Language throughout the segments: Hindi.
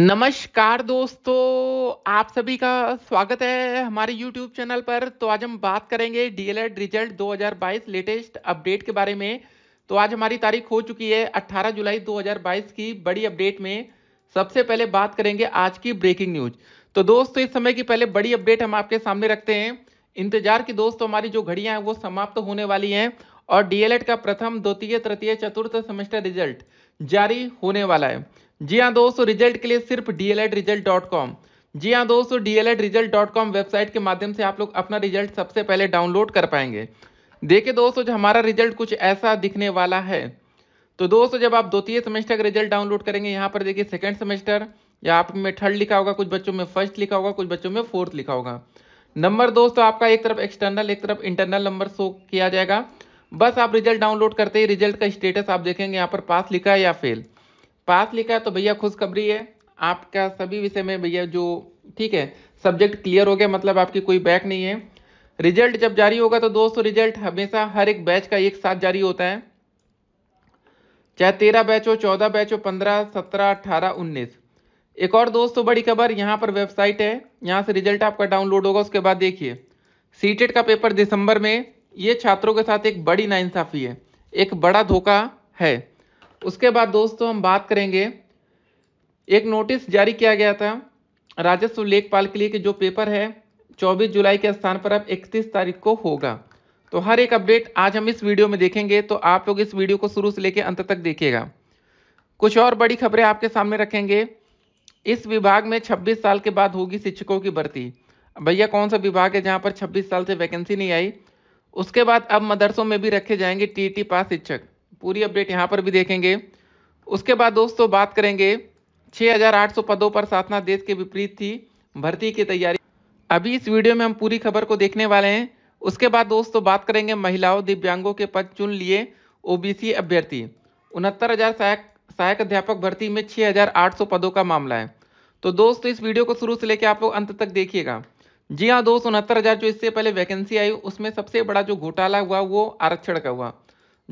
नमस्कार दोस्तों आप सभी का स्वागत है हमारे YouTube चैनल पर तो आज हम बात करेंगे डीएलएड रिजल्ट 2022 लेटेस्ट अपडेट के बारे में तो आज हमारी तारीख हो चुकी है 18 जुलाई 2022 की बड़ी अपडेट में सबसे पहले बात करेंगे आज की ब्रेकिंग न्यूज तो दोस्तों इस समय की पहले बड़ी अपडेट हम आपके सामने रखते हैं इंतजार की दोस्तों हमारी जो घड़ियाँ हैं वो समाप्त तो होने वाली हैं और डीएलएड का प्रथम द्वितीय तृतीय चतुर्थ सेमेस्टर रिजल्ट जारी होने वाला है जी हाँ दोस्तों रिजल्ट के लिए सिर्फ D L Ed result dot com जी हाँ दोस्तों D L Ed result dot com website के माध्यम से आप लोग अपना रिजल्ट सबसे पहले डाउनलोड कर पाएंगे देखिए दोस्तों जो हमारा रिजल्ट कुछ ऐसा दिखने वाला है तो दोस्तों जब आप द्वितीय सेमेस्टर का रिजल्ट डाउनलोड करेंगे यहाँ पर देखिए सेकेंड सेमेस्टर या आप में थर्ड लिखा होगा कुछ बच्चों में फर्स्ट लिखा होगा कुछ बच्चों में फोर्थ लिखा होगा नंबर दोस्तों आपका एक तरफ एक्सटर्नल एक तरफ इंटरनल नंबर शो किया जाएगा बस आप रिजल्ट डाउनलोड करते ही रिजल्ट का स्टेटस आप देखेंगे यहाँ पर पास लिखा है या फेल पास लिखा है तो भैया खुशखबरी है आपका सभी विषय में भैया जो ठीक है सब्जेक्ट क्लियर हो गया मतलब आपकी कोई बैक नहीं है रिजल्ट जब जारी होगा तो दोस्तों रिजल्ट हमेशा हर एक बैच का एक साथ जारी होता है चाहे तेरह बैच हो चौदह बैच हो पंद्रह सत्रह अट्ठारह उन्नीस एक और दोस्तों बड़ी खबर यहाँ पर वेबसाइट है यहाँ से रिजल्ट आपका डाउनलोड होगा उसके बाद देखिए सीटेट e का पेपर दिसंबर में ये छात्रों के साथ एक बड़ी नाइंसाफी है एक बड़ा धोखा है उसके बाद दोस्तों हम बात करेंगे एक नोटिस जारी किया गया था राजस्व लेखपाल के लिए कि जो पेपर है 24 जुलाई के स्थान पर अब 31 तारीख को होगा तो हर एक अपडेट आज हम इस वीडियो में देखेंगे तो आप लोग इस वीडियो को शुरू से लेकर अंत तक देखिएगा कुछ और बड़ी खबरें आपके सामने रखेंगे इस विभाग में 26 साल के बाद होगी शिक्षकों की भर्ती भैया कौन सा विभाग है जहाँ पर 26 साल से वैकेंसी नहीं आई उसके बाद अब मदरसों में भी रखे जाएंगे टीटी पास शिक्षक पूरी अपडेट यहाँ पर भी देखेंगे उसके बाद दोस्तों बात करेंगे 6,800 पदों पर साधना देश के विपरीत थी भर्ती की तैयारी अभी इस वीडियो में हम पूरी खबर को देखने वाले हैं उसके बाद दोस्तों बात करेंगे महिलाओं दिव्यांगों के पद चुन लिए ओबीसी अभ्यर्थी उनहत्तर हजार सहायक सहायक अध्यापक भर्ती में 6,800 पदों का मामला है तो दोस्तों इस वीडियो को शुरू से लेकर आप लोग अंत तक देखिएगा जी हाँ दोस्त उनहत्तर हज़ार जो इससे पहले वैकेंसी आई उसमें सबसे बड़ा जो घोटाला हुआ वो आरक्षण का हुआ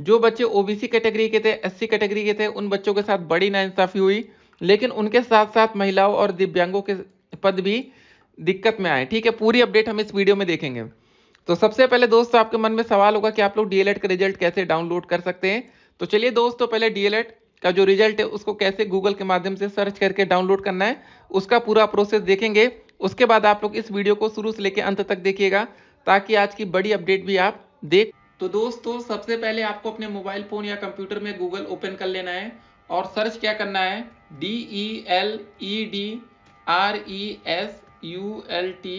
जो बच्चे ओबीसी कैटेगरी के थे एससी कैटेगरी के थे उन बच्चों के साथ बड़ी नाइंसाफी हुई लेकिन उनके साथ साथ महिलाओं और दिव्यांगों के पद भी दिक्कत में आए ठीक है पूरी अपडेट हम इस वीडियो में देखेंगे तो सबसे पहले दोस्तों आपके मन में सवाल होगा कि आप लोग डीएलएड e का रिजल्ट कैसे डाउनलोड कर सकते हैं तो चलिए दोस्तों तो पहले डीएलएड e का जो रिजल्ट है उसको कैसे गूगल के माध्यम से सर्च करके डाउनलोड करना है उसका पूरा प्रोसेस देखेंगे उसके बाद आप लोग इस वीडियो को शुरू से लेकर अंत तक देखिएगा ताकि आज की बड़ी अपडेट भी आप देख तो दोस्तों सबसे पहले आपको अपने मोबाइल फोन या कंप्यूटर में गूगल ओपन कर लेना है और सर्च क्या करना है D E L E D R E S U L T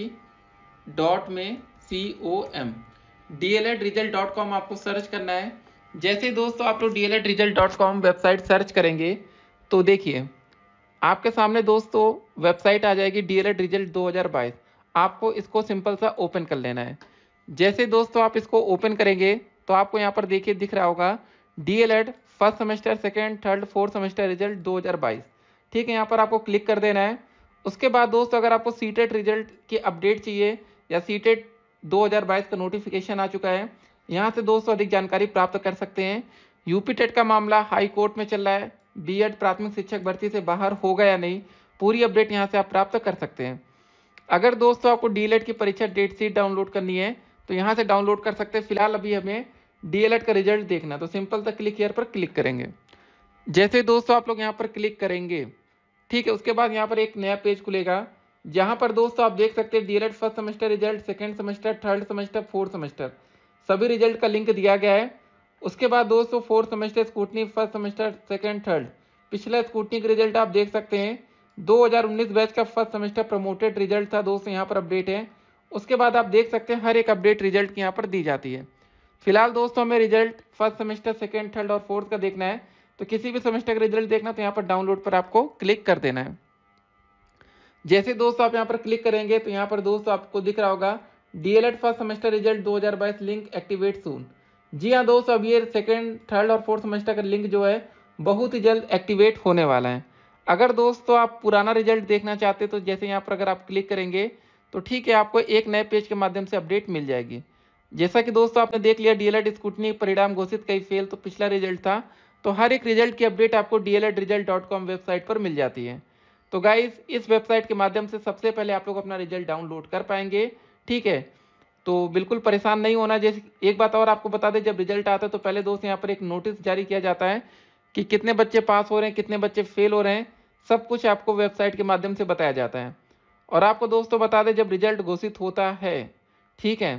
dot में C O M D L Ed result dot com आपको सर्च करना है जैसे दोस्तों आप लोग D L Ed result dot com website search करेंगे तो देखिए आपके सामने दोस्तों वेबसाइट आ जाएगी डी एल एड रिजल्ट दो हज़ार बाईस आपको इसको सिंपल सा ओपन कर लेना है जैसे दोस्तों आप इसको ओपन करेंगे तो आपको यहाँ पर देखिए दिख रहा होगा D L Ed first semester second third fourth semester result बाईस ठीक है यहाँ पर आपको क्लिक कर देना है उसके बाद दोस्तों अगर आपको सीटेट रिजल्ट की अपडेट चाहिए या सीटेट 2022 का नोटिफिकेशन आ चुका है यहाँ से दोस्तों अधिक जानकारी प्राप्त कर सकते हैं यूपी टेट का मामला हाई कोर्ट में चल रहा है बीएड प्राथमिक शिक्षक भर्ती से बाहर होगा या नहीं पूरी अपडेट यहाँ से आप प्राप्त कर सकते हैं अगर दोस्तों आपको एड की परीक्षा डेट शीट डाउनलोड करनी है तो यहाँ से डाउनलोड कर सकते हैं फिलहाल अभी हमें डीएलएड का रिजल्ट देखना तो सिंपल सा क्लिक हेयर पर क्लिक करेंगे जैसे दोस्तों आप लोग यहाँ पर क्लिक करेंगे ठीक है उसके बाद यहाँ पर एक नया पेज खुलेगा जहाँ पर दोस्तों आप देख सकते हैं DLEd first semester result second semester third semester fourth semester सभी रिजल्ट का लिंक दिया गया है उसके बाद दोस्तों fourth semester scrutiny first semester second third पिछला स्कूटनी का रिजल्ट आप देख सकते हैं 2019 बैच का फर्स्ट सेमेस्टर प्रमोटेड रिजल्ट था दोस्तों यहाँ पर अपडेट है उसके बाद आप देख सकते हैं हर एक अपडेट रिजल्ट की यहाँ पर दी जाती है फिलहाल दोस्तों हमें result first semester second third और फोर्थ का देखना है तो किसी भी सेमेस्टर का रिजल्ट देखना तो यहाँ पर डाउनलोड पर आपको क्लिक कर देना है जैसे दोस्तों आप यहाँ पर क्लिक करेंगे तो यहाँ पर दोस्तों आपको दिख रहा होगा DLEd first semester result 2022 link activate soon जी हाँ दोस्तों अब ये सेकेंड थर्ड और फोर्थ सेमेस्टर का लिंक जो है बहुत ही जल्द एक्टिवेट होने वाला है अगर दोस्तों आप पुराना रिजल्ट देखना चाहते तो जैसे यहाँ पर अगर आप क्लिक करेंगे तो ठीक है आपको एक नए पेज के माध्यम से अपडेट मिल जाएगी जैसा कि दोस्तों आपने देख लिया डीएलएड स्कूटनी e परिणाम घोषित कई फेल तो पिछला रिजल्ट था तो हर एक रिजल्ट की अपडेट आपको डी वेबसाइट e पर मिल जाती है तो गाइज इस वेबसाइट के माध्यम से सबसे पहले आप लोग अपना रिजल्ट डाउनलोड कर पाएंगे ठीक है तो बिल्कुल परेशान नहीं होना जैसे एक बात और आपको बता दें जब रिजल्ट आता है तो पहले दोस्त यहाँ पर एक नोटिस जारी किया जाता है कि कितने बच्चे पास हो रहे हैं कितने बच्चे फेल हो रहे हैं सब कुछ आपको वेबसाइट के माध्यम से बताया जाता है और आपको दोस्तों बता दें जब रिजल्ट घोषित होता है ठीक है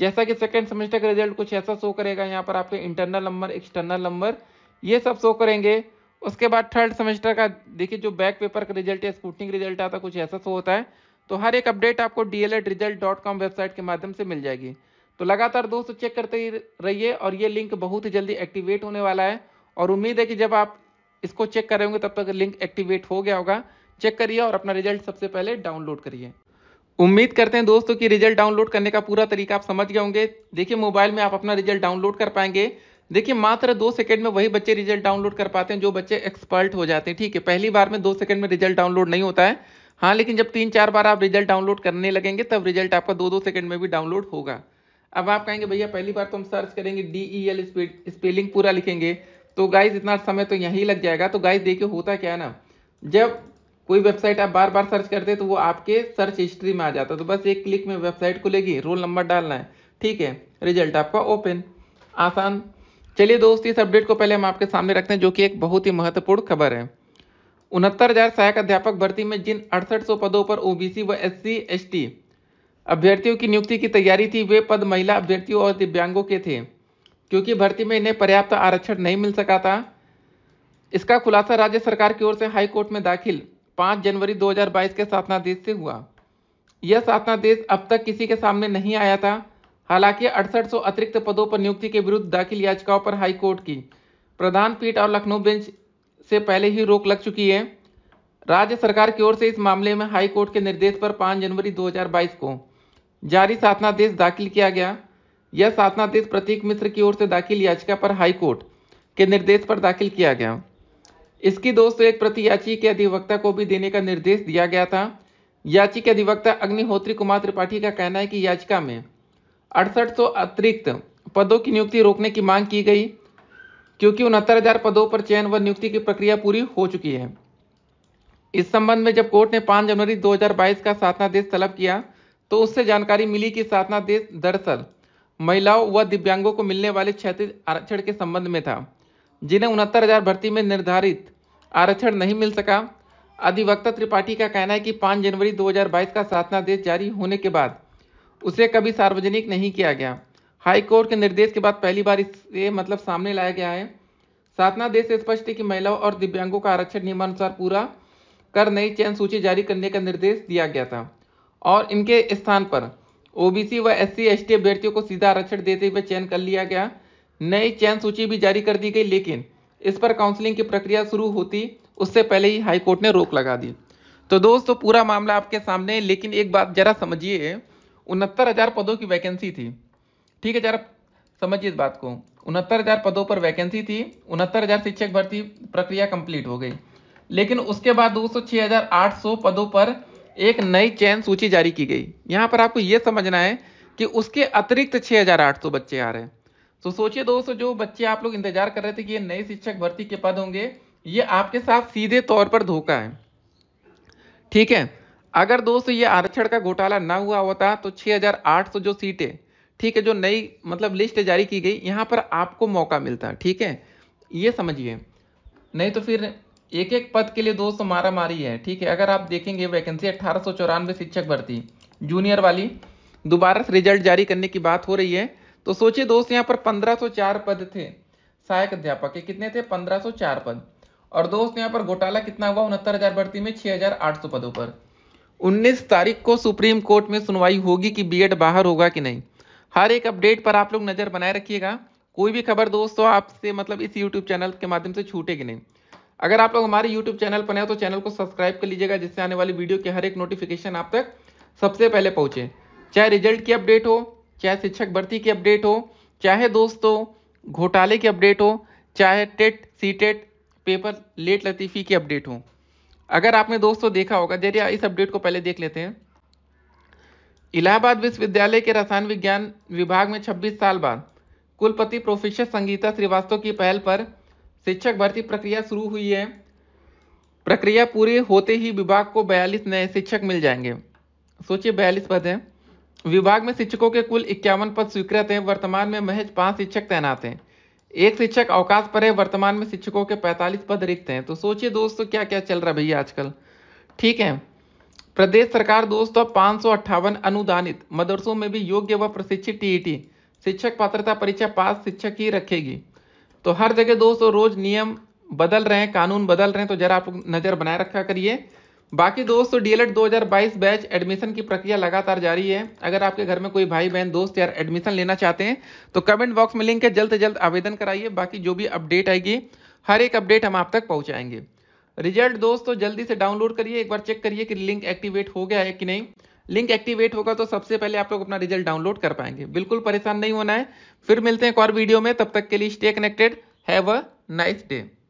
जैसा कि सेकेंड सेमेस्टर का रिजल्ट कुछ ऐसा शो करेगा यहाँ पर आपके इंटरनल नंबर एक्सटर्नल नंबर ये सब शो करेंगे उसके बाद थर्ड सेमेस्टर का देखिए जो बैक पेपर का रिजल्ट या स्पूटनिक रिजल्ट आता कुछ ऐसा शो होता है तो हर एक अपडेट आपको डी वेबसाइट के माध्यम से मिल जाएगी तो लगातार दोस्तों चेक करते रहिए और ये लिंक बहुत ही जल्दी एक्टिवेट होने वाला है और उम्मीद है कि जब आप इसको चेक करेंगे तब तक लिंक एक्टिवेट हो गया होगा चेक करिए और अपना रिजल्ट सबसे पहले डाउनलोड करिए उम्मीद करते हैं दोस्तों कि रिजल्ट डाउनलोड करने का पूरा तरीका आप समझ गए होंगे देखिए मोबाइल में आप अपना रिजल्ट डाउनलोड कर पाएंगे देखिए मात्र दो सेकंड में वही बच्चे रिजल्ट डाउनलोड कर पाते हैं जो बच्चे एक्सपर्ट हो जाते हैं ठीक है पहली बार में दो सेकंड में रिजल्ट डाउनलोड नहीं होता है हाँ लेकिन जब तीन चार बार आप रिजल्ट डाउनलोड करने लगेंगे तब रिजल्ट आपका दो दो सेकंड में भी डाउनलोड होगा अब आप कहेंगे भैया पहली बार तो हम सर्च करेंगे डी ई एल स्पेलिंग पूरा लिखेंगे तो गाइज इतना समय तो यहीं लग जाएगा तो गाइज देखिए होता क्या है ना जब कोई वेबसाइट आप बार बार सर्च करते तो वो आपके सर्च हिस्ट्री में आ जाता तो बस एक क्लिक में वेबसाइट खुलेगी रोल नंबर डालना है ठीक है रिजल्ट आपका ओपन आसान चलिए दोस्त इस अपडेट को पहले हम आपके सामने रखते हैं जो कि एक बहुत ही महत्वपूर्ण खबर है उनहत्तर हजार सहायक अध्यापक भर्ती में जिन अड़सठ सौ पदों पर ओबीसी व एस एसटी अभ्यर्थियों की नियुक्ति की तैयारी थी वे पद महिला अभ्यर्थियों और दिव्यांगों के थे क्योंकि भर्ती में इन्हें पर्याप्त आरक्षण नहीं मिल सका था इसका खुलासा राज्य सरकार की ओर से हाईकोर्ट में दाखिल पांच जनवरी 2022 के देश से हुआ यह शासनादेश अब तक किसी के सामने नहीं आया था हालांकि अड़सठ अतिरिक्त पदों पर नियुक्ति के विरुद्ध दाखिल याचिकाओं पर हाईकोर्ट की प्रधान पीठ और लखनऊ बेंच से पहले ही रोक लग चुकी है राज्य सरकार की ओर से इस मामले में हाईकोर्ट के निर्देश पर 5 जनवरी 2022 को जारी शासनादेश दाखिल किया गया यह साधनादेश प्रतीक मिश्र की ओर से दाखिल याचिका पर हाईकोर्ट के निर्देश पर दाखिल किया गया इसकी दोस्तों एक प्रति याची के अधिवक्ता को भी देने का निर्देश दिया गया था याची के अधिवक्ता अग्निहोत्री कुमार त्रिपाठी का कहना है कि याचिका में अड़सठ अतिरिक्त पदों की नियुक्ति रोकने की मांग की गई क्योंकि उनहत्तर हजार पदों पर चयन व नियुक्ति की प्रक्रिया पूरी हो चुकी है इस संबंध में जब कोर्ट ने 5 जनवरी 2022 का शासनादेश तलब किया तो उससे जानकारी मिली कि साधनादेश दरअसल महिलाओं व दिव्यांगों को मिलने वाले क्षेत्र आरक्षण के संबंध में था जिन्हें उनहत्तर हजार भर्ती में निर्धारित आरक्षण नहीं मिल सका अधिवक्ता त्रिपाठी का कहना है कि 5 जनवरी 2022 का शासनादेश जारी होने के बाद उसे कभी सार्वजनिक नहीं किया गया हाई कोर्ट के निर्देश के बाद पहली बार इसे मतलब सामने लाया गया है शासनादेश से स्पष्ट है कि महिलाओं और दिव्यांगों का आरक्षण नियमानुसार पूरा कर नई चयन सूची जारी करने का निर्देश दिया गया था और इनके स्थान पर ओबीसी व एस सी अभ्यर्थियों को सीधा आरक्षण देते हुए चयन कर लिया गया नई चयन सूची भी जारी कर दी गई लेकिन इस पर काउंसलिंग की प्रक्रिया शुरू होती उससे पहले ही हाईकोर्ट ने रोक लगा दी तो दोस्तों पूरा मामला आपके सामने है लेकिन एक बात जरा समझिए उनहत्तर हजार पदों की वैकेंसी थी ठीक है जरा समझिए इस बात को उनहत्तर हजार पदों पर वैकेंसी थी उनहत्तर हजार शिक्षक भर्ती प्रक्रिया कंप्लीट हो गई लेकिन उसके बाद दो सौ पदों पर एक नई चयन सूची जारी की गई यहां पर आपको यह समझना है कि उसके अतिरिक्त 6,800 बच्चे आ रहे हैं तो सोचिए दोस्तों जो बच्चे आप लोग इंतजार कर रहे थे कि ये नए शिक्षक भर्ती के पद होंगे ये आपके साथ सीधे तौर पर धोखा है ठीक है अगर दोस्तों ये आरक्षण का घोटाला ना हुआ होता तो 6,800 जो सीटें ठीक है जो नई मतलब लिस्ट जारी की गई यहाँ पर आपको मौका मिलता ठीक है ये समझिए नहीं तो फिर एक एक पद के लिए दोस्तों मारा मारी है ठीक है अगर आप देखेंगे वैकेंसी अठारह शिक्षक भर्ती जूनियर वाली दोबारा से रिजल्ट जारी करने की बात हो रही है तो सोचिए दोस्त यहाँ पर 1504 पद थे सहायक अध्यापक के कितने थे 1504 पद और दोस्त यहाँ पर घोटाला कितना हुआ उनहत्तर हजार भर्ती में 6800 पदों पर 19 तारीख को सुप्रीम कोर्ट में सुनवाई होगी कि बीएड बाहर होगा कि नहीं हर एक अपडेट पर आप लोग नज़र बनाए रखिएगा कोई भी खबर दोस्तों आपसे मतलब इस यूट्यूब चैनल के माध्यम से छूटेगी नहीं अगर आप लोग हमारे यूट्यूब चैनल पर नए तो चैनल को सब्सक्राइब कर लीजिएगा जिससे आने वाली वीडियो के हर एक नोटिफिकेशन आप तक सबसे पहले पहुंचे चाहे रिजल्ट की अपडेट हो चाहे शिक्षक भर्ती की अपडेट हो चाहे दोस्तों घोटाले की अपडेट हो चाहे TET C TET paper late लतीफ़ी की अपडेट हो अगर आपने दोस्तों देखा होगा जरिया इस अपडेट को पहले देख लेते हैं इलाहाबाद विश्वविद्यालय के रसायन विज्ञान विभाग में 26 साल बाद कुलपति प्रोफेसर संगीता श्रीवास्तव की पहल पर शिक्षक भर्ती प्रक्रिया शुरू हुई है प्रक्रिया पूरी होते ही विभाग को बयालीस नए शिक्षक मिल जाएंगे सोचिए बयालीस पद हैं विभाग में शिक्षकों के कुल इक्यावन पद स्वीकृत हैं वर्तमान में महज पांच शिक्षक तैनात हैं एक शिक्षक अवकाश पर है वर्तमान में शिक्षकों के 45 पद रिक्त हैं तो सोचिए दोस्तों क्या क्या चल रहा भैया आजकल ठीक है प्रदेश सरकार दोस्तों पांच अनुदानित मदरसों में भी योग्य व प्रशिक्षित टीईटी शिक्षक पात्रता परीक्षा पास शिक्षक ही रखेगी तो हर जगह दोस्तों रोज नियम बदल रहे हैं कानून बदल रहे हैं तो जरा आप नज़र बनाए रखा करिए बाकी दोस्तों तो डीएलएड 2022 बैच एडमिशन की प्रक्रिया लगातार जारी है अगर आपके घर में कोई भाई बहन दोस्त यार एडमिशन लेना चाहते हैं तो कमेंट बॉक्स में लिंक है जल्द से जल्द आवेदन कराइए बाकी जो भी अपडेट आएगी हर एक अपडेट हम आप तक पहुंचाएंगे रिजल्ट दोस्तों तो जल्दी से डाउनलोड करिए एक बार चेक करिए कि लिंक एक्टिवेट हो गया है कि नहीं लिंक एक्टिवेट होगा तो सबसे पहले आप लोग अपना रिजल्ट डाउनलोड कर पाएंगे बिल्कुल परेशान नहीं होना है फिर मिलते हैं एक और वीडियो में तब तक के लिए stay connected have a nice day